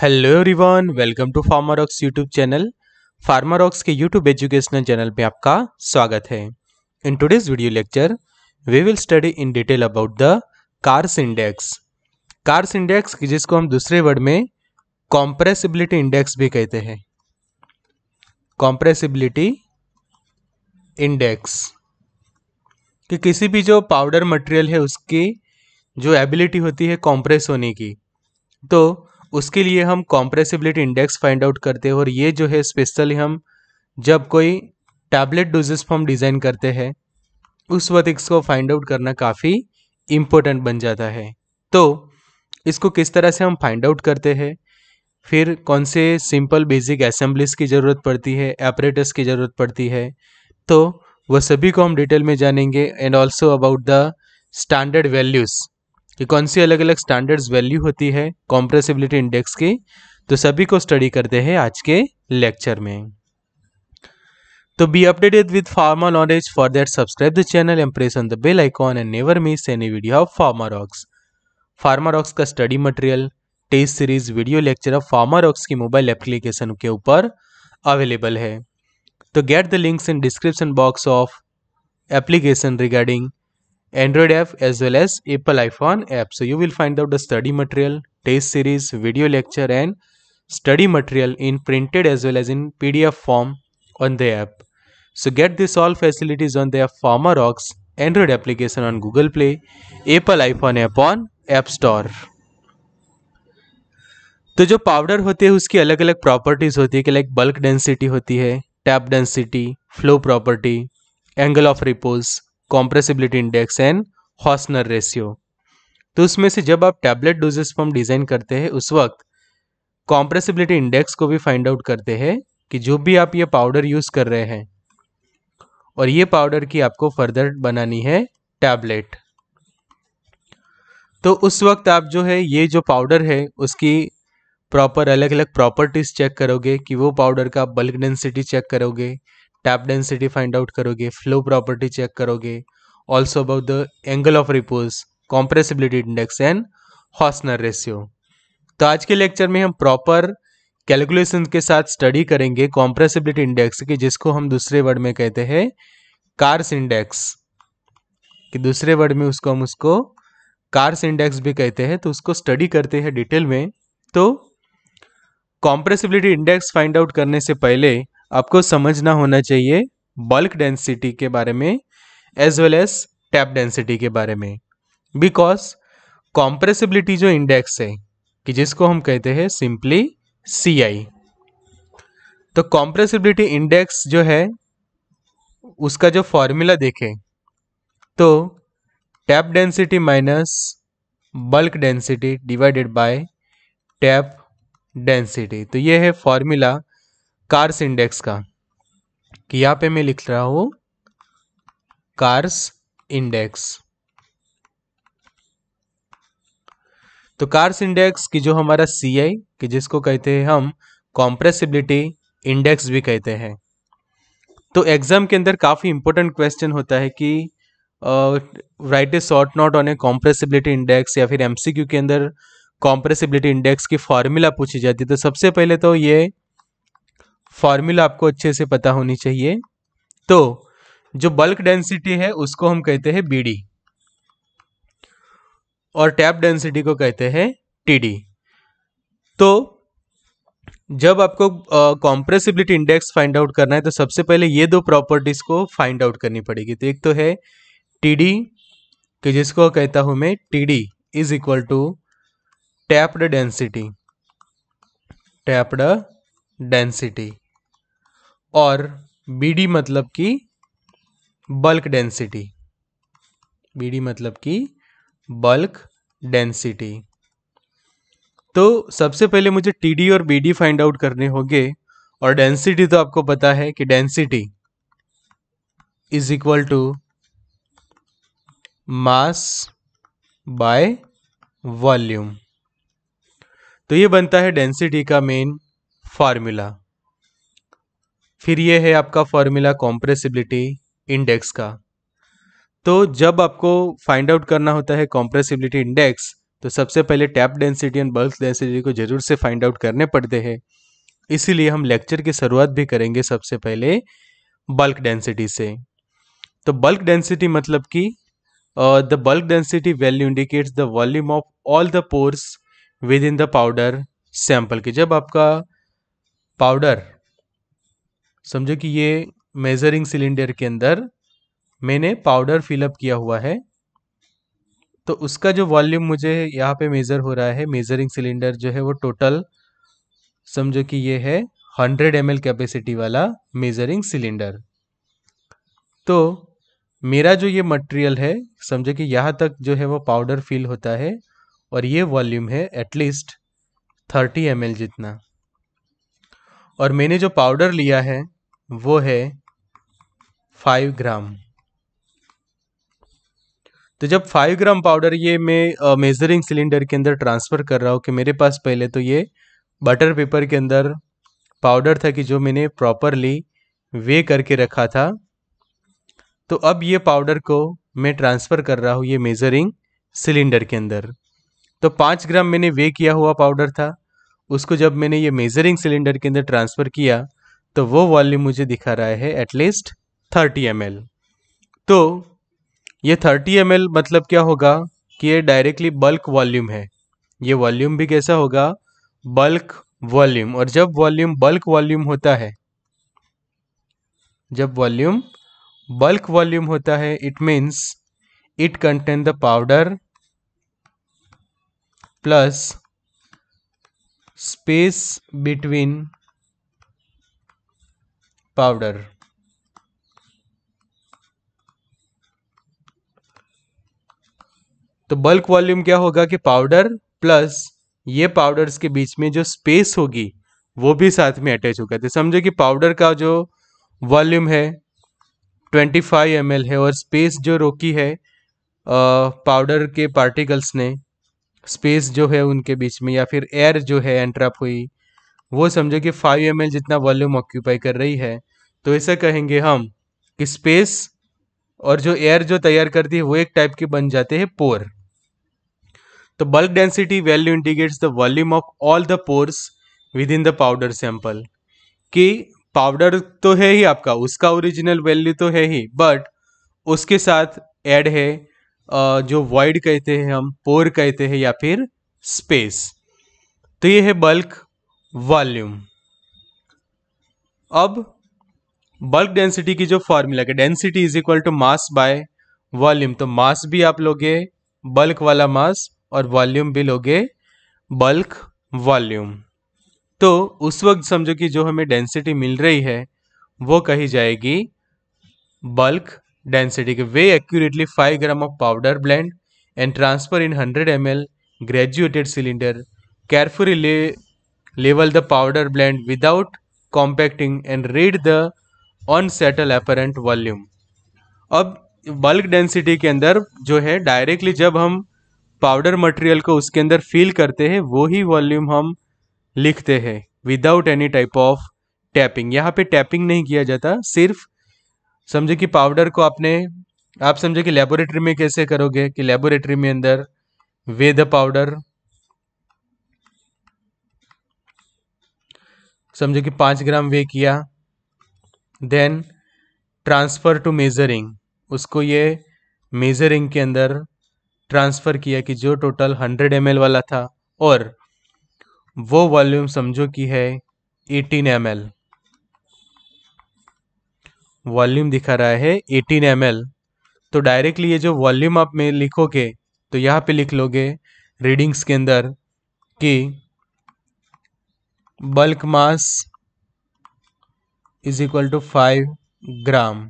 Hello everyone welcome to Pharmarocks YouTube channel Pharmarocks के YouTube educational channel पे आपका स्वागत है in today's video lecture we will study in detail about the Carr's index Carr's index जिसको हम दूसरे word में कॉम्प्रेसिबिलिटी इंडेक्स भी कहते हैं कॉम्प्रेसिबिलिटी इंडेक्स कि किसी भी जो पाउडर मटेरियल है उसकी जो एबिलिटी होती है कॉम्प्रेस होने की तो उसके लिए हम कॉम्प्रेसिबिलिटी इंडेक्स फाइंड आउट करते हैं और ये जो है स्पेशली हम जब कोई टैबलेट डोजेस फॉर्म डिज़ाइन करते हैं उस वक्त इसको फाइंड आउट करना काफ़ी इम्पोर्टेंट बन जाता है तो इसको किस तरह से हम फाइंड आउट करते हैं फिर कौन से सिंपल बेसिक असेंबलीस की ज़रूरत पड़ती है ऑपरेटर्स की ज़रूरत पड़ती है तो वह सभी को हम डिटेल में जानेंगे and also about the standard values कि कौन सी अलग अलग स्टैंडर्ड्स वैल्यू होती है कॉम्प्रेसिबिलिटी इंडेक्स की तो सभी को स्टडी करते हैं आज के लेक्चर में तो be updated with pharma knowledge for that subscribe the channel and press on the bell icon and never miss any video of Pharmarocks Pharmarocks का study material test series video lecture of Pharmarocks की mobile application के ऊपर available है तो get the links in description box of application regarding Android app as well as Apple iPhone app. So you will find out the study material, test series, video lecture and study material in printed as well as in PDF form on the app. So get this all facilities on their Pharma rocks Android application on Google Play, Apple iPhone app on App Store. तो जो powder होते हैं उसकी अलग अलग properties होती है कि लाइक बल्क डेंसिटी होती है tap density flow property angle of repose compressibility index and Hausner ratio तो उसमें से जब आप टैबलेट डोजेस फॉर्म डिज़ाइन करते हैं उस वक्त कॉम्प्रेसिबिलिटी इंडेक्स को भी फाइंड आउट करते हैं कि जो भी आप ये पाउडर यूज़ कर रहे हैं और ये पाउडर की आपको फर्दर बनानी है टैबलेट तो उस वक्त आप जो है ये जो पाउडर है उसकी प्रॉपर अलग अलग प्रॉपर्टीज़ चेक करोगे कि वो पाउडर का बल्क डेंसिटी चेक करोगे टैप डेंसिटी फाइंड आउट करोगे फ्लो प्रॉपर्टी चेक करोगे also about the angle of repose compressibility index and Hausner ratio तो आज के लेक्चर में हम प्रॉपर कैलकुलेशन के साथ स्टडी करेंगे कॉम्प्रेसिबिलिटी इंडेक्स की जिसको हम दूसरे वर्ड में कहते हैं कार्स इंडेक्स कि दूसरे वर्ड में उसको हम उसको कार्स इंडेक्स भी कहते हैं तो उसको स्टडी करते हैं डिटेल में तो कॉम्प्रेसिबिलिटी इंडेक्स फाइंड आउट करने से पहले आपको समझना होना चाहिए बल्क डेंसिटी के बारे में as well as tap density के बारे में बिकॉज कॉम्प्रेसिबिलिटी जो इंडेक्स है कि जिसको हम कहते हैं सिंपली सी आई तो कॉम्प्रेसिबिलिटी इंडेक्स जो है उसका जो फॉर्मूला देखें तो tap density minus bulk density divided by tap density तो ये है फॉर्मूला कार्स इंडेक्स का कि यहां पे मैं लिख रहा हूं कार्स इंडेक्स तो कार्स इंडेक्स की जो हमारा सी आई कि जिसको कहते हैं हम कॉम्प्रेसिबिलिटी इंडेक्स भी कहते हैं तो एग्जाम के अंदर काफ़ी इंपॉर्टेंट क्वेश्चन होता है कि write a short note on a compressibility index या फिर एमसीक्यू के अंदर कॉम्प्रेसिबिलिटी इंडेक्स की फॉर्मूला पूछी जाती है तो सबसे पहले तो ये फॉर्मूला आपको अच्छे से पता होनी चाहिए तो जो बल्क डेंसिटी है उसको हम कहते हैं बीडी और टैप डेंसिटी को कहते हैं टीडी तो जब आपको कॉम्प्रेसिबिलिटी इंडेक्स फाइंड आउट करना है तो सबसे पहले ये दो प्रॉपर्टीज को फाइंड आउट करनी पड़ेगी तो एक तो है टीडी कि जिसको कहता हूं मैं TD is equal to tapped density tapped density और बी मतलब की बल्क डेंसिटी बी मतलब की बल्क डेंसिटी तो सबसे पहले मुझे टी और बी फाइंड आउट करने होंगे और डेंसिटी तो आपको पता है कि density is equal to mass by volume तो ये बनता है डेंसिटी का मेन फार्मूला फिर ये है आपका फॉर्मूला कॉम्प्रेसिबिलिटी इंडेक्स का तो जब आपको फाइंड आउट करना होता है कॉम्प्रेसिबिलिटी इंडेक्स तो सबसे पहले tap density and bulk density को जरूर से फाइंड आउट करने पड़ते हैं इसीलिए हम लेक्चर की शुरुआत भी करेंगे सबसे पहले बल्क डेंसिटी से तो बल्क डेंसिटी मतलब कि the bulk density value indicates the volume of all the pores within the powder sample की जब आपका पाउडर समझो कि ये मेजरिंग सिलेंडर के अंदर मैंने पाउडर फिलअप किया हुआ है तो उसका जो वॉल्यूम मुझे यहाँ पे मेज़र हो रहा है मेजरिंग सिलेंडर जो है वो टोटल समझो कि ये है 100 एम कैपेसिटी वाला मेजरिंग सिलेंडर तो मेरा जो ये मटेरियल है समझो कि यहाँ तक जो है वो पाउडर फिल होता है और ये वॉल्यूम है एटलीस्ट 30 एम जितना और मैंने जो पाउडर लिया है वो है फाइव ग्राम तो जब फाइव ग्राम पाउडर ये मैं मेजरिंग सिलेंडर के अंदर ट्रांसफ़र कर रहा हूँ कि मेरे पास पहले तो ये बटर पेपर के अंदर पाउडर था कि जो मैंने प्रॉपरली वे करके रखा था तो अब ये पाउडर को मैं ट्रांसफ़र कर रहा हूँ ये मेजरिंग सिलेंडर के अंदर तो पाँच ग्राम मैंने वे किया हुआ पाउडर था उसको जब मैंने ये मेजरिंग सिलेंडर के अंदर ट्रांसफ़र किया तो वो वॉल्यूम मुझे दिखा रहा है एटलीस्ट थर्टी एम तो ये थर्टी एम मतलब क्या होगा कि ये डायरेक्टली बल्क वॉल्यूम है ये वॉल्यूम भी कैसा होगा बल्क वॉल्यूम और जब वॉल्यूम बल्क वॉल्यूम होता है जब वॉल्यूम बल्क वॉल्यूम होता है it means it contain the powder plus space between powder तो बल्क वॉल्यूम क्या होगा कि पाउडर प्लस ये पाउडर्स के बीच में जो स्पेस होगी वो भी साथ में अटैच होगा तो समझो कि पाउडर का जो वॉल्यूम है 25 फाइव है और स्पेस जो रोकी है पाउडर के पार्टिकल्स ने स्पेस जो है उनके बीच में या फिर एयर जो है एंट्रप हुई वो समझो कि 5 एम जितना वॉल्यूम ऑक्यूपाई कर रही है तो इसे कहेंगे हम कि स्पेस और जो एयर जो तैयार करती है वो एक टाइप के बन जाते हैं पोर तो bulk density value indicates the volume of all the pores within the powder sample कि पाउडर तो है ही आपका उसका ओरिजिनल वैल्यू तो है ही बट उसके साथ ऐड है जो वॉइड कहते हैं हम पोर कहते हैं या फिर स्पेस तो ये है बल्क वॉल्यूम अब बल्क डेंसिटी की जो फॉर्मूला है density is equal to mass by volume तो मास भी आप लोगे बल्क वाला मास और वॉल्यूम भी लोगे बल्क वॉल्यूम तो उस वक्त समझो कि जो हमें डेंसिटी मिल रही है वो कही जाएगी बल्क डेंसिटी के weigh accurately five gram of powder blend and transfer in hundred M L graduated cylinder carefully level the powder blend without compacting and read the unsettled apparent volume अब bulk density के अंदर जो है directly जब हम powder material को उसके अंदर फील करते हैं वो ही वॉल्यूम हम लिखते हैं without any type of tapping यहाँ पे टैपिंग नहीं किया जाता सिर्फ समझे कि पाउडर को आपने आप समझे कि लेबोरेटरी में कैसे करोगे कि लेबोरेटरी में अंदर वे द पाउडर समझो कि पांच ग्राम वे किया देन ट्रांसफ़र टू मेज़रिंग उसको ये मेज़रिंग के अंदर ट्रांसफ़र किया कि जो टोटल हंड्रेड एम वाला था और वो वॉल्यूम समझो कि है एटीन एम वॉल्यूम दिखा रहा है एटीन एम तो डायरेक्टली ये जो वॉल्यूम आप में लिखोगे तो यहाँ पे लिख लोगे रीडिंग्स के अंदर कि bulk mass is equal to 5 gram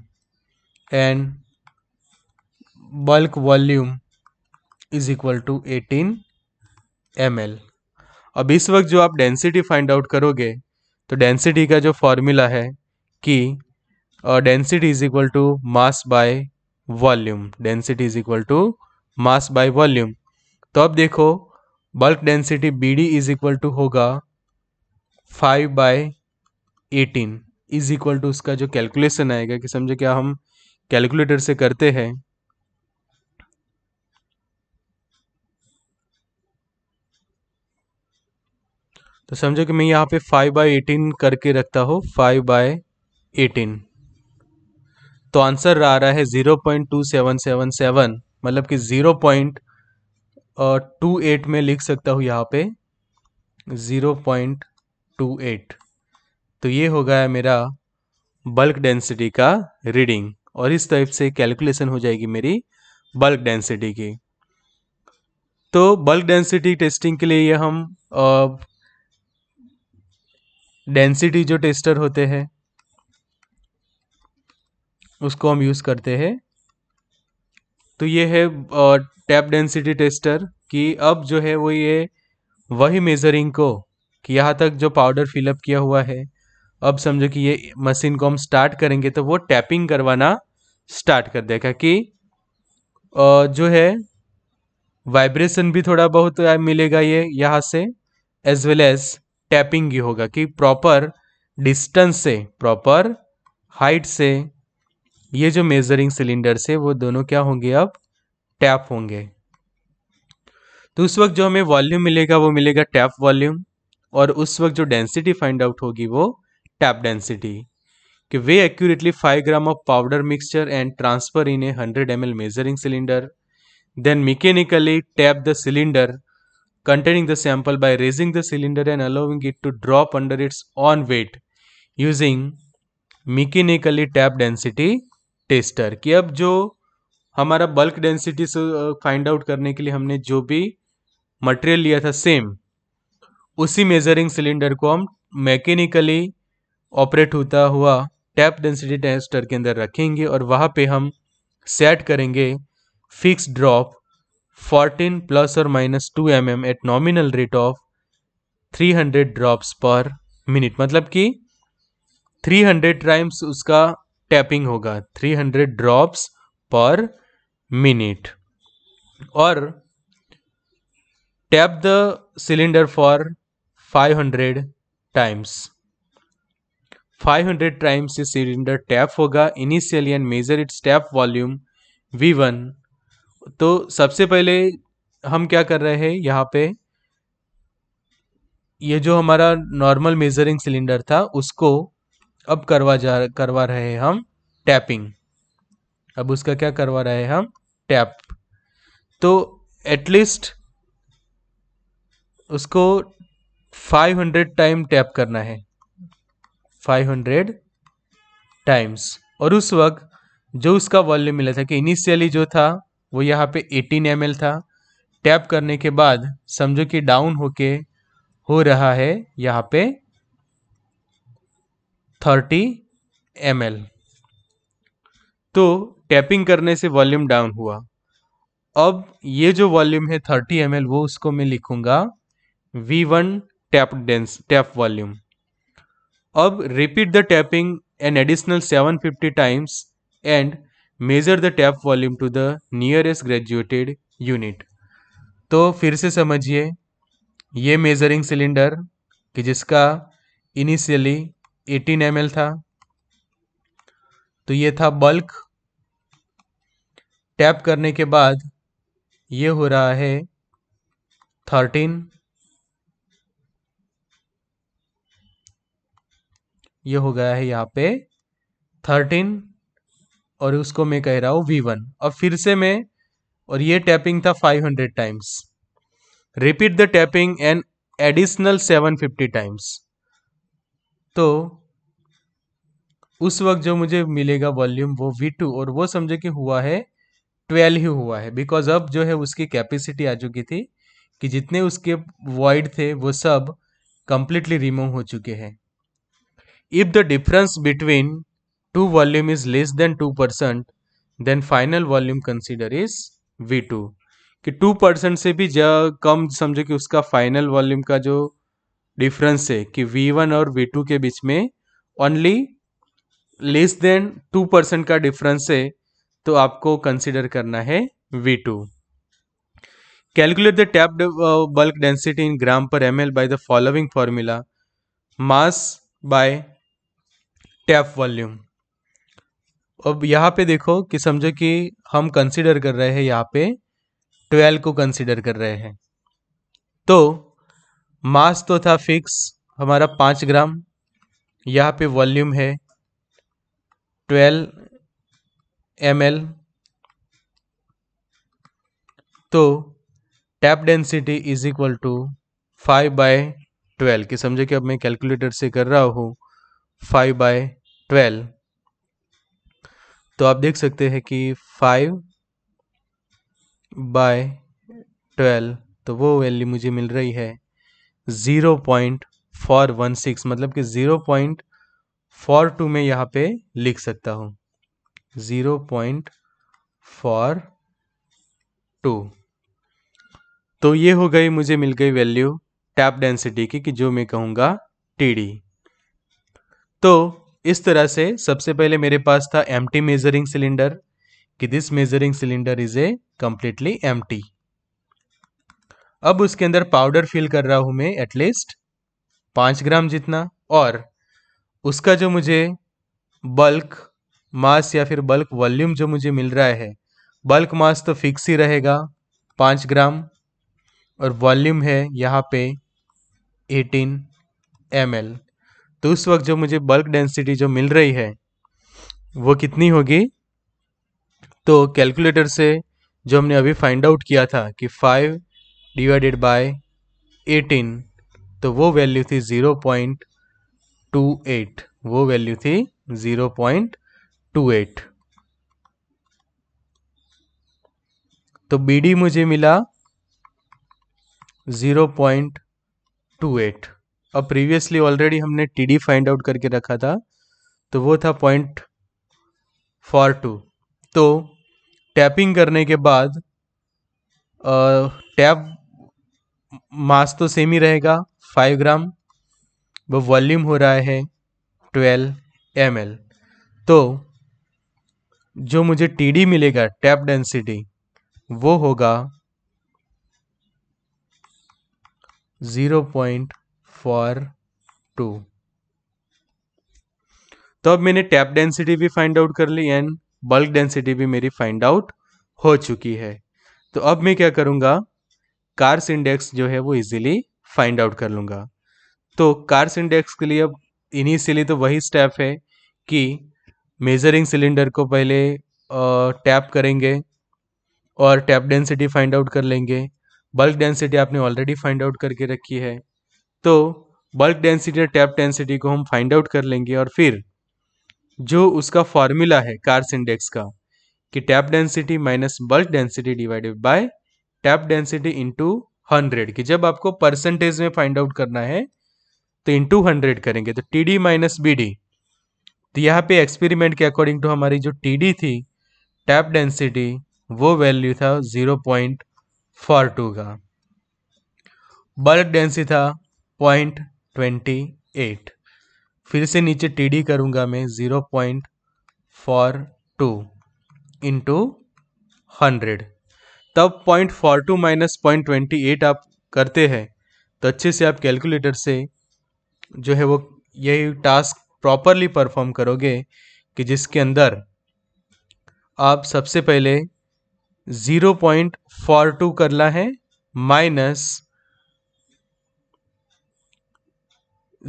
and bulk volume is equal to 18 ml अब इस वक्त जो आप डेंसिटी फाइंड आउट करोगे तो डेंसिटी का जो फॉर्मूला है कि density is equal to mass by volume density is equal to mass by volume तो अब देखो bulk density B D is equal to होगा five by eighteen is equal to उसका जो कैलकुलेशन आएगा कि समझो क्या हम कैलकुलेटर से करते हैं तो समझो कि मैं यहाँ पे फाइव बाई एटीन करके रखता हूँ फाइव बाय एटीन तो आंसर आ रहा है zero point two seven seven seven मतलब कि ज़ीरो पॉइंट टू एट में लिख सकता हूँ यहाँ पे ज़ीरो पॉइंट टू एट तो ये हो गया मेरा बल्क डेंसिटी का रीडिंग और इस टाइप से कैलकुलेशन हो जाएगी मेरी बल्क डेंसिटी की तो बल्क डेंसिटी टेस्टिंग के लिए हम डेंसिटी जो टेस्टर होते हैं उसको हम यूज़ करते हैं तो ये है टैप डेंसिटी टेस्टर कि अब जो है वो ये वही मेजरिंग को कि यहाँ तक जो पाउडर फिलअप किया हुआ है अब समझो कि ये मशीन को हम स्टार्ट करेंगे तो वो टैपिंग करवाना स्टार्ट कर देगा कि जो है वाइब्रेशन भी थोड़ा बहुत मिलेगा ये यहाँ से एज वेल एज टैपिंग ही होगा कि प्रॉपर डिस्टेंस से प्रॉपर हाइट से ये जो मेजरिंग सिलेंडर से वो दोनों क्या होंगे अब टैप होंगे तो उस वक्त जो हमें वॉल्यूम मिलेगा वो मिलेगा टैप वॉल्यूम और उस वक्त जो डेंसिटी फाइंड आउट होगी वो टैप डेंसिटी कि weigh accurately five gram of powder mixture and transfer in a hundred M L measuring cylinder then mechanically tap the cylinder containing the sample by raising the cylinder and allowing it to drop under its own weight using mechanically tap density tester कि अब जो हमारा bulk density से find out करने के लिए हमने जो भी मटेरियल लिया था सेम उसी मेजरिंग सिलेंडर को हम मैकेनिकली ऑपरेट होता हुआ टैप डेंसिटी टेस्टर के अंदर रखेंगे और वहाँ पे हम सेट करेंगे फिक्स ड्रॉप 14 प्लस और minus two M M at nominal rate of 300 drops per minute मतलब कि 300 टाइम्स उसका टैपिंग होगा 300 ड्रॉप्स पर मिनट और tap the cylinder for 500 times 500 times ये सिलेंडर टैप होगा initially and measure its tap volume V one तो सबसे पहले हम क्या कर रहे हैं यहाँ पे ये जो हमारा नॉर्मल मेजरिंग सिलेंडर था उसको अब करवा जा करवा रहे हैं हम टैपिंग अब उसका क्या करवा रहे हैं हम टैप तो एटलीस्ट उसको 500 टाइम टैप करना है 500 टाइम्स और उस वक्त जो उसका वॉल्यूम मिला था कि इनिशियली जो था वो यहाँ पे 18 एम था टैप करने के बाद समझो कि डाउन होके हो रहा है यहाँ पे 30 एम तो टैपिंग करने से वॉल्यूम डाउन हुआ अब ये जो वॉल्यूम है 30 एम वो उसको मैं लिखूंगा V1 one tap dense tap volume अब repeat the tapping an additional 750 times and measure the tap volume to the nearest graduated unit तो फिर से समझिए ये मेजरिंग सिलेंडर कि जिसका इनिशियली 18 एम था तो ये था बल्क टैप करने के बाद ये हो रहा है 13 ये हो गया है यहाँ पे थर्टीन और उसको मैं कह रहा हूँ वी वन अब फिर से मैं और ये टैपिंग था five hundred times repeat the tapping and additional seven fifty times तो उस वक्त जो मुझे मिलेगा वॉल्यूम वो वी टू और वो समझे कि हुआ है ट्वेल्व ही हुआ है बिकॉज अब जो है उसकी कैपेसिटी आ चुकी थी कि जितने उसके वॉइड थे वो सब कंप्लीटली रिमूव हो चुके हैं If the difference between two volume is less than 2%, then final volume consider is V2. कि 2% से भी कम समझो कि उसका फाइनल वॉल्यूम का जो डिफरेंस है कि V1 और V2 के बीच में ओनली लेस देन 2% का डिफरेंस है तो आपको कंसिडर करना है V2. Calculate the tap bulk density in gram per M L by the following formula mass by tap volume अब यहाँ पे देखो कि समझो कि हम कंसिडर कर रहे हैं यहाँ पे ट्वेल्व को कंसिडर कर रहे हैं तो मास तो था फिक्स हमारा पाँच ग्राम यहाँ पे वॉल्यूम है ट्वेल्व एम तो tap density is equal to five by twelve कि समझो कि अब मैं कैलकुलेटर से कर रहा हूँ फाइव बाय ट्वेल्व तो आप देख सकते हैं कि फाइव बाय ट्वेल्व तो वो वैल्यू मुझे मिल रही है zero point four one six मतलब कि ज़ीरो पॉइंट फोर टू में यहाँ पे लिख सकता हूँ ज़ीरो पॉइंट फोर टू तो ये हो गई मुझे मिल गई वैल्यू टैप डेंसिटी की कि जो मैं कहूँगा टी डी तो इस तरह से सबसे पहले मेरे पास था एम मेजरिंग सिलेंडर कि this measuring cylinder is a completely M अब उसके अंदर पाउडर फिल कर रहा हूं मैं एटलीस्ट पांच ग्राम जितना और उसका जो मुझे बल्क मास या फिर बल्क वॉल्यूम जो मुझे मिल रहा है बल्क मास तो फिक्स ही रहेगा पांच ग्राम और वॉल्यूम है यहाँ पे 18 एम तो उस वक्त जो मुझे बल्क डेंसिटी जो मिल रही है वो कितनी होगी तो कैलकुलेटर से जो हमने अभी फाइंड आउट किया था कि फाइव डिवाइडेड बाय एटीन तो वो वैल्यू थी ज़ीरो पॉइंट टू एट वो वैल्यू थी ज़ीरो पॉइंट टू एट तो बी डी मुझे मिला ज़ीरो पॉइंट टू एट अब प्रीवियसली ऑलरेडी हमने टी डी फाइंड आउट करके रखा था तो वो था पॉइंट फॉर टू तो टैपिंग करने के बाद टैप मास तो सेम ही रहेगा फाइव ग्राम वो वॉल्यूम हो रहा है ट्वेल्व एम एल तो जो मुझे टी डी मिलेगा टैप डेंसिटी वो होगा ज़ीरो पॉइंट फॉर टू तो अब मैंने टैप डेंसिटी भी फाइंड आउट कर ली एंड बल्क डेंसिटी भी मेरी फाइंड आउट हो चुकी है तो अब मैं क्या करूंगा कार्स इंडेक्स जो है वो इजीली फाइंड आउट कर लूंगा तो कार्स इंडेक्स के लिए अब इनिशियली तो वही स्टेप है कि मेजरिंग सिलेंडर को पहले टैप करेंगे और टैप डेंसिटी फाइंड आउट कर लेंगे बल्क डेंसिटी आपने ऑलरेडी फाइंड आउट करके रखी है तो बल्क डेंसिटी और टैप डेंसिटी को हम फाइंड आउट कर लेंगे और फिर जो उसका फॉर्मूला है कार्स इंडेक्स का कि tap density minus bulk density divided by tap density into hundred की जब आपको परसेंटेज में फाइंड आउट करना है तो इंटू हंड्रेड करेंगे तो T D minus B D तो यहाँ पे एक्सपेरिमेंट के अकॉर्डिंग टू हमारी जो टी डी थी टैप डेंसिटी वो वैल्यू था ज़ीरो पॉइंट फोर टू का बल्क डेंसिटी था पॉइंट ट्वेंटी एट फिर से नीचे टी डी करूँगा मैं zero point four two into hundred तब point four two minus point twenty eight आप करते हैं तो अच्छे से आप कैलकुलेटर से जो है वो यही टास्क प्रॉपरली परफॉर्म करोगे कि जिसके अंदर आप सबसे पहले ज़ीरो पॉइंट फोर टू करना है minus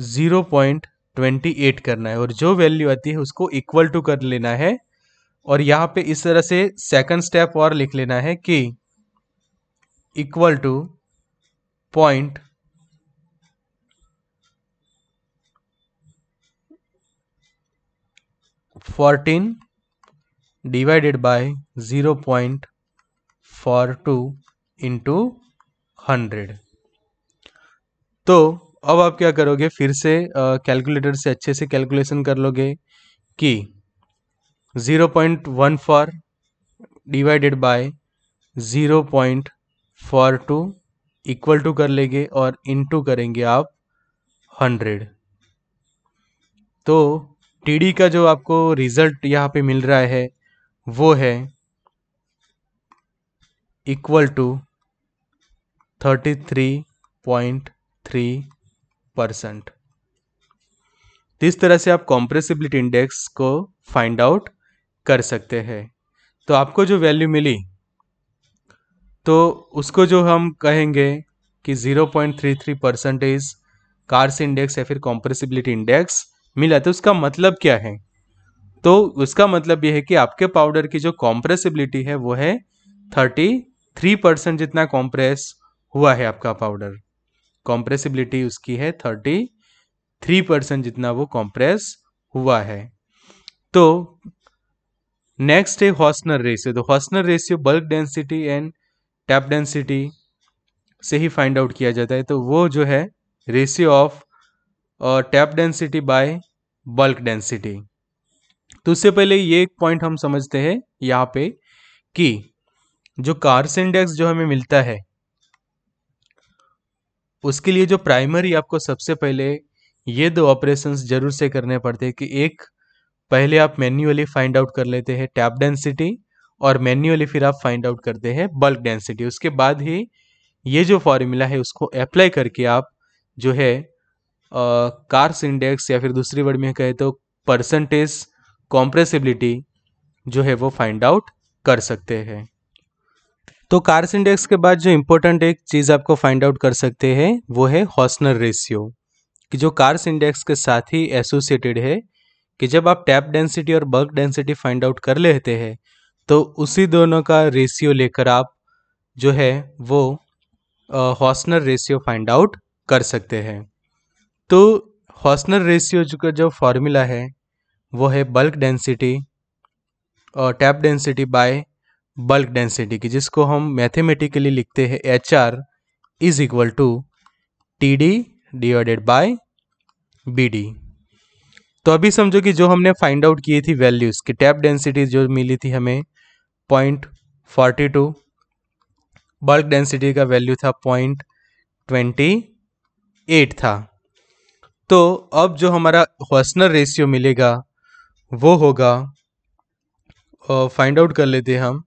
zero point twenty eight करना है और जो वैल्यू आती है उसको इक्वल टू कर लेना है और यहाँ पे इस तरह से सेकंड स्टेप और लिख लेना है कि equal to point fourteen divided by zero point four two into hundred तो अब आप क्या करोगे फिर से कैलकुलेटर से अच्छे से कैलकुलेशन कर लोगे कि zero point one four divided by zero point four two equal to कर लेंगे और इनटू करेंगे आप हंड्रेड तो टीडी का जो आपको रिजल्ट यहाँ पे मिल रहा है वो है equal to thirty three point three percent तो इस तरह से आप कॉम्प्रेसिबिलिटी इंडेक्स को फाइंड आउट कर सकते हैं तो आपको जो वैल्यू मिली तो उसको जो हम कहेंगे कि 0.33 परसेंट इज कार्स इंडेक्स या फिर कॉम्प्रेसिबिलिटी इंडेक्स मिला तो उसका मतलब क्या है तो उसका मतलब यह है कि आपके पाउडर की जो कॉम्प्रेसिबिलिटी है वो है थर्टी थ्री परसेंट जितना कॉम्प्रेस हुआ है आपका पाउडर कॉम्प्रेसिबिलिटी उसकी है थर्टी थ्री परसेंट जितना वो कॉम्प्रेस हुआ है तो नेक्स्ट है हॉस्नर रेशियो तो Hausner ratio bulk density and tap density से ही फाइंड आउट किया जाता है तो वो जो है ratio of tap density by bulk density तो उससे पहले ये एक पॉइंट हम समझते हैं यहाँ पे कि जो कार्स इंडेक्स जो हमें मिलता है उसके लिए जो प्राइमरी आपको सबसे पहले ये दो ऑपरेशंस जरूर से करने पड़ते हैं कि एक पहले आप मैन्युअली फाइंड आउट कर लेते हैं टैप डेंसिटी और मैन्युअली फिर आप फाइंड आउट करते हैं बल्क डेंसिटी उसके बाद ही ये जो फॉर्मूला है उसको अप्लाई करके आप जो है कार्स इंडेक्स या फिर दूसरी वर्ड में कहे तो परसेंटेज कॉम्प्रेसिबिलिटी जो है वो फाइंड आउट कर सकते हैं तो कार्स इंडेक्स के बाद जो इम्पोर्टेंट एक चीज़ आपको फाइंड आउट कर सकते हैं वो है हॉसनर रेशियो कि जो कार्स इंडेक्स के साथ ही एसोसिएटेड है कि जब आप टैप डेंसिटी और बल्क डेंसिटी फाइंड आउट कर लेते हैं तो उसी दोनों का रेशियो लेकर आप जो है वो हॉसनर रेशियो फाइंड आउट कर सकते हैं तो हॉसनर रेशियो का जो फॉर्मूला है वो है बल्क डेंसिटी और tap density by bulk density की जिसको हम मैथमेटिकली लिखते हैं H R is equal to T D divided by B D तो अभी समझो कि जो हमने फाइंड आउट की थी वैल्यूज़ की टैप डेंसिटी जो मिली थी हमें point forty two bulk density का वैल्यू था पॉइंट ट्वेंटी एट था तो अब जो हमारा हॉस्नर रेशियो मिलेगा वो होगा फाइंड आउट कर लेते हैं हम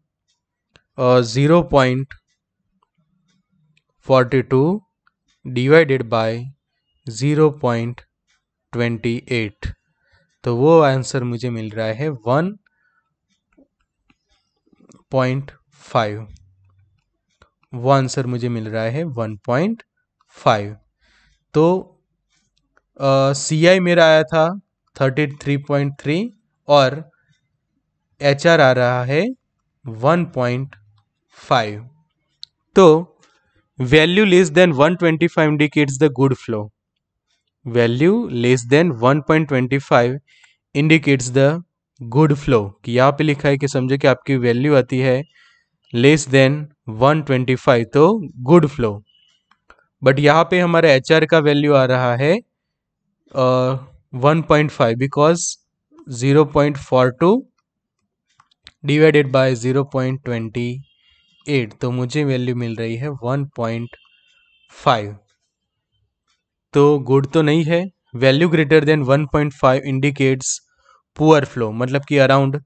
zero point forty two divided by zero point twenty eight तो वो आंसर मुझे मिल रहा है वन पॉइंट फाइव वो आंसर मुझे मिल रहा है वन पॉइंट फाइव तो सी आई मेरा आया था थर्टी थ्री पॉइंट थ्री और एच आर आ रहा है वन पॉइंट फाइव तो value less than 125 indicates the good flow value less than 1.25 indicates the good flow कि यहाँ पे लिखा है कि समझे कि आपकी वैल्यू आती है लेस देन 125 तो गुड फ्लो बट यहाँ पे हमारे एच का वैल्यू आ रहा है one point five because zero point four two divided by zero point twenty eight तो मुझे वैल्यू मिल रही है वन पॉइंट फाइव तो गुड तो नहीं है value greater than one point five indicates poor flow मतलब कि around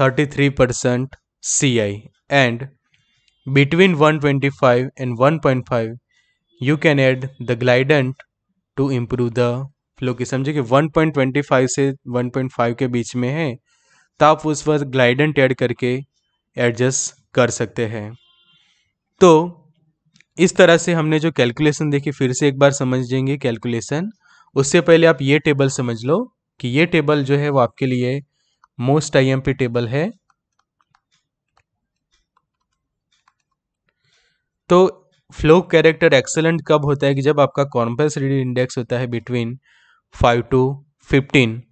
thirty three percent C I and between one twenty five and one point five you can add the glidant to improve the flow की समझे कि one point twenty five से one point five के बीच में है तो आप उस पर ग्लाइडेंट ऐड करके एडजस्ट कर सकते हैं तो इस तरह से हमने जो कैलकुलेशन देखी फिर से एक बार समझ जाएंगे कैलकुलेशन उससे पहले आप ये टेबल समझ लो कि ये टेबल जो है वो आपके लिए मोस्ट आईएमपी टेबल है तो फ्लो कैरेक्टर एक्सलेंट कब होता है कि जब आपका रीड इंडेक्स होता है between five to fifteen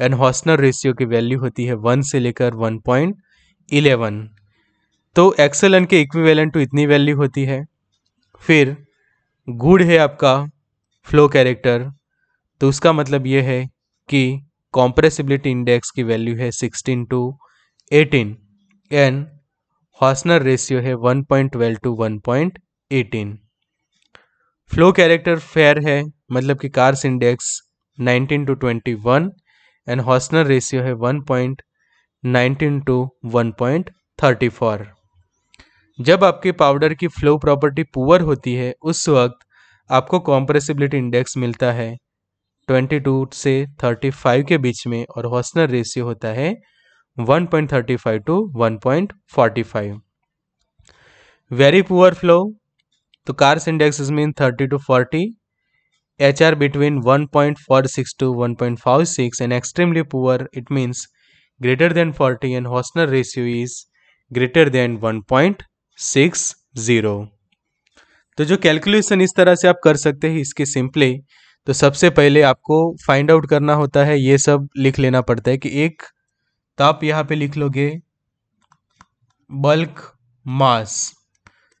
and Hausner ratio की वैल्यू होती है वन से लेकर वन पॉइंट इलेवन तो एक्सेल एन के इक्विवेलेंट टू इतनी वैल्यू होती है फिर गुड है आपका फ्लो कैरेक्टर तो उसका मतलब ये है कि कॉम्प्रेसिबिलिटी इंडेक्स की वैल्यू है 16 टू 18 एंड हॉसनर रेशियो है 1.12 to one point eighteen flow character fair है मतलब कि Carr's index 19 to 21 and Hausner ratio है 1.19 to one point thirty four जब आपके पाउडर की फ्लो प्रॉपर्टी पुअर होती है उस वक्त आपको कॉम्प्रेसिबिलिटी इंडेक्स मिलता है 22 से 35 के बीच में और हॉस्नर रेशियो होता है 1.35 टू 1.45 वेरी पुअर फ्लो तो Carr's index is mean 30 to 40 H R between 1.46 to 1.56 and extremely poor it means greater than 40 and Hosner ratio is greater than 1.5. Six zero तो जो कैलकुलेशन इस तरह से आप कर सकते हैं इसके सिंपली तो सबसे पहले आपको फाइंड आउट करना होता है ये सब लिख लेना पड़ता है कि एक तो आप यहाँ पे लिख लोगे बल्क मास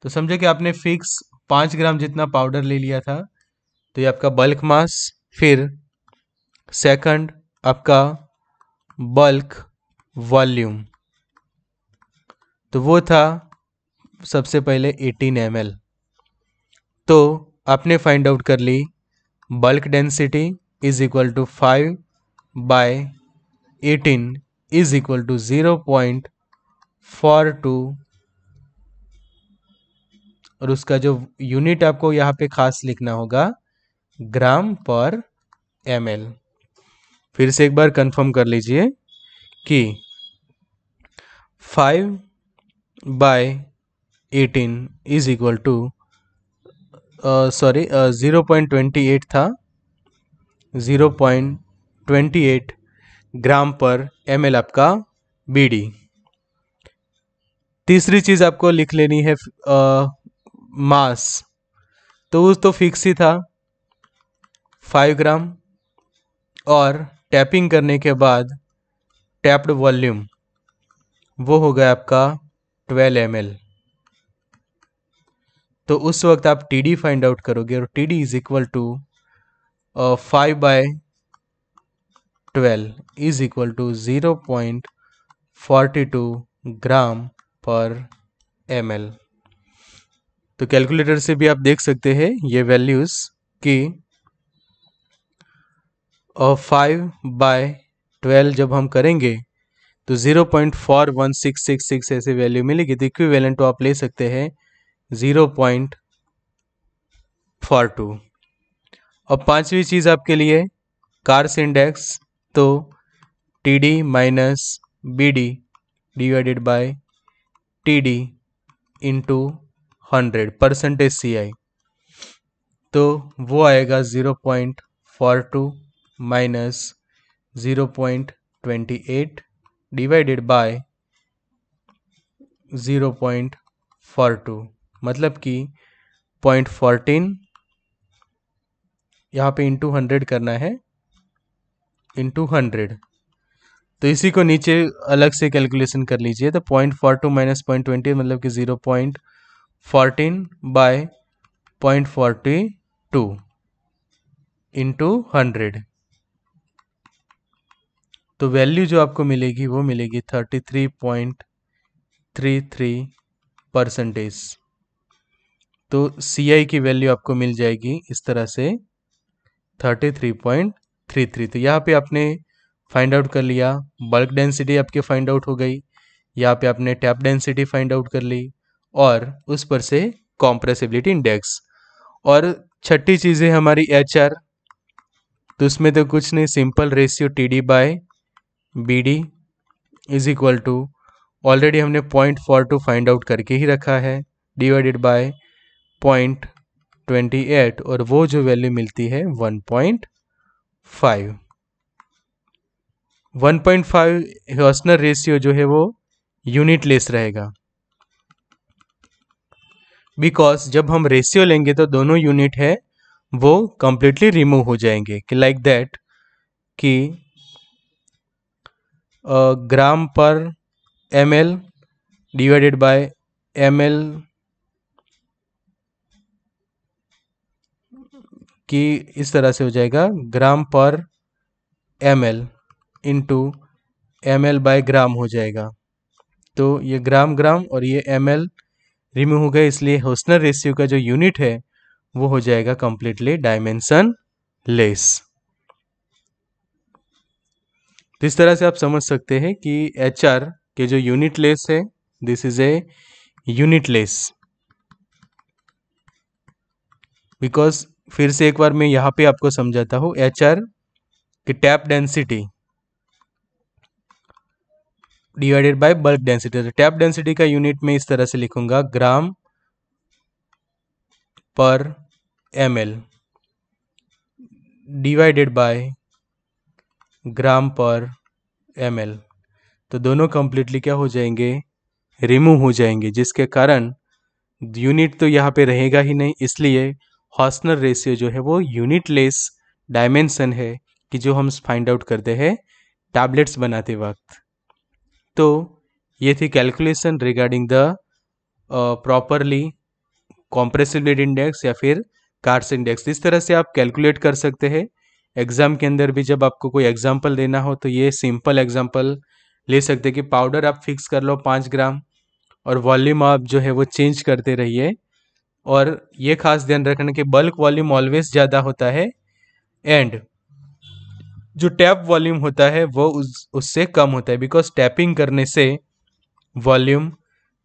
तो समझो कि आपने फिक्स पाँच ग्राम जितना पाउडर ले लिया था तो ये आपका बल्क मास फिर सेकंड आपका बल्क वॉल्यूम तो वो था सबसे पहले 18 एम तो आपने फाइंड आउट कर ली bulk density is equal to five by eighteen is equal to zero point four two और उसका जो यूनिट आपको यहाँ पे खास लिखना होगा ग्राम पर एम फिर से एक बार कंफर्म कर लीजिए कि five by eighteen is equal to sorry zero point twenty eight था zero point twenty eight gram per M L आपका बी डी तीसरी चीज़ आपको लिख लेनी है आ, uh, मास तो उस तो फिक्स ही था फाइव ग्राम और टैपिंग करने के बाद टैप्ड वॉल्यूम वो हो गया आपका ट्वेल्व एम एल तो उस वक्त आप टी डी फाइंड आउट करोगे और T D is equal to five by twelve is equal to zero point forty two gram per M L तो कैलकुलेटर से भी आप देख सकते हैं ये वैल्यूज़ कि फाइव बाय ट्वेल्व जब हम करेंगे तो zero point four one six six six ऐसे वैल्यू मिलेगी तो इक्विवेलेंट तो आप ले सकते हैं ज़ीरो पॉइंट टू और पांचवी चीज़ आपके लिए कार्स इंडेक्स तो T D minus B D divided by T D into hundred percentage C I तो वो आएगा zero point four two minus zero point twenty eight divided by zero point four two मतलब कि point fourteen यहाँ पे into hundred करना है into hundred तो इसी को नीचे अलग से कैलकुलेशन कर लीजिए तो point four two minus point twenty मतलब कि zero point fourteen by point forty two into hundred तो वैल्यू जो आपको मिलेगी वो मिलेगी thirty three point three three percentage तो सी आई की वैल्यू आपको मिल जाएगी इस तरह से thirty three point three three तो यहाँ पे आपने फाइंड आउट कर लिया बल्क डेंसिटी आपके फाइंड आउट हो गई यहाँ पे आपने टैप डेंसिटी फाइंड आउट कर ली और उस पर से कॉम्प्रेसिबिलिटी इंडेक्स और छठी चीज़ है हमारी एच आर तो उसमें तो कुछ नहीं simple ratio T D by B D is equal to already हमने point four two find out करके ही रखा है divided by point twenty eight और वो जो वैल्यू मिलती है one point five one point five Hausner ratio जो है वो यूनिट लेस रहेगा बिकॉज जब हम रेशियो लेंगे तो दोनों यूनिट है वो कंप्लीटली रिमूव हो जाएंगे कि लाइक like दैट कि gram per M L divided by M L कि इस तरह से हो जाएगा gram per M L into M L by gram हो जाएगा तो ये ग्राम ग्राम और ये एम एल रिमूव हो गए इसलिए होस्नर रेशियो का जो यूनिट है वो हो जाएगा कंप्लीटली डायमेंशन लेस तो इस तरह से आप समझ सकते हैं कि एच आर के जो यूनिट लेस है this is a unitless because फिर से एक बार मैं यहाँ पे आपको समझाता हूँ एच आर की tap density divided by bulk density तो टैप डेंसिटी का यूनिट में इस तरह से लिखूंगा gram per M L divided by gram per M L तो दोनों कंप्लीटली क्या हो जाएंगे रिमूव हो जाएंगे जिसके कारण यूनिट तो यहाँ पे रहेगा ही नहीं इसलिए हॉस्नर रेशियो जो है वो यूनिटलेस डायमेंसन है कि जो हम फाइंड आउट करते हैं टैबलेट्स बनाते वक्त तो ये थी calculation regarding the properly compressibility index या फिर कार्स इंडेक्स तो इस तरह से आप कैलकुलेट कर सकते हैं एग्ज़ाम के अंदर भी जब आपको कोई एग्जाम्पल देना हो तो ये सिंपल एग्जाम्पल ले सकते हैं कि पाउडर आप फिक्स कर लो पाँच ग्राम और वॉल्यूम आप जो है वो चेंज करते रहिए और ये खास ध्यान रखना कि बल्क वॉल्यूम ऑलवेज ज़्यादा होता है एंड जो टैप वॉल्यूम होता है वो उस उससे कम होता है बिकॉज टैपिंग करने से वॉल्यूम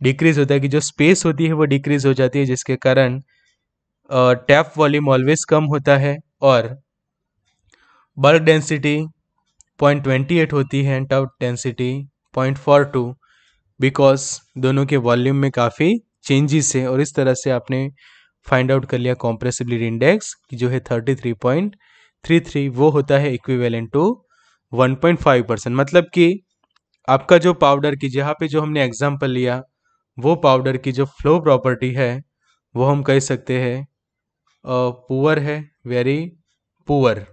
डिक्रीज होता है कि जो स्पेस होती है वो डिक्रीज हो जाती है जिसके कारण टैप वॉल्यूम ऑलवेज कम होता है और bulk density point twenty eight होती है एंड टाउट density point four two because दोनों के वॉल्यूम में काफ़ी चेंजेस है और इस तरह से आपने फाइंड आउट कर लिया कॉम्प्रेसिबिलिटी इंडेक्स जो है thirty three point three three वो होता है equivalent to one point five percent मतलब कि आपका जो पाउडर की जहाँ पे जो हमने एग्जाम्पल लिया वो पाउडर की जो फ्लो प्रॉपर्टी है वो हम कह सकते हैं पुअर है वेरी पुअर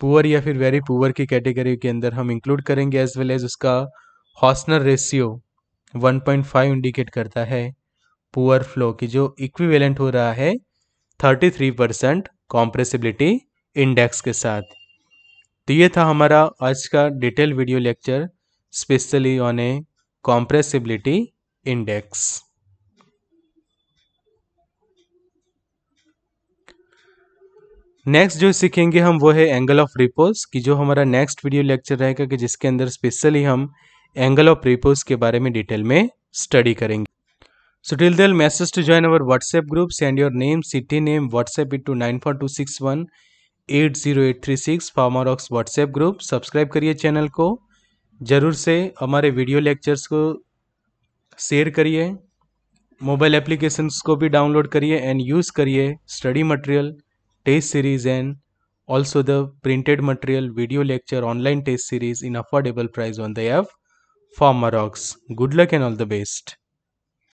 पुअर या फिर वेरी पुअर की कैटेगरी के अंदर हम इंक्लूड करेंगे एज वेल एज उसका हॉस्नर रेशियो 1.5 इंडिकेट करता है पुअर फ्लो की जो इक्विवेलेंट हो रहा है 33 परसेंट कॉम्प्रेसिबिलिटी इंडेक्स के साथ तो ये था हमारा आज का detail video lecture specially on a compressibility index next जो सीखेंगे हम वो है एंगल ऑफ रिपोज की जो हमारा नेक्स्ट वीडियो लेक्चर रहेगा कि जिसके अंदर स्पेशली हम एंगल ऑफ प्रीपोज के बारे में डिटेल में स्टडी करेंगे so till then message to join our WhatsApp group send your name city name WhatsApp it to nine four two six one eight zero eight three six Pharmarox WhatsApp group subscribe करिए channel को ज़रूर से हमारे video lectures को share करिए mobile applications को भी download करिए एंड यूज़ करिए study material test series and also the printed material video lecture online test series in affordable price on the F for Marox. Good luck and all the best.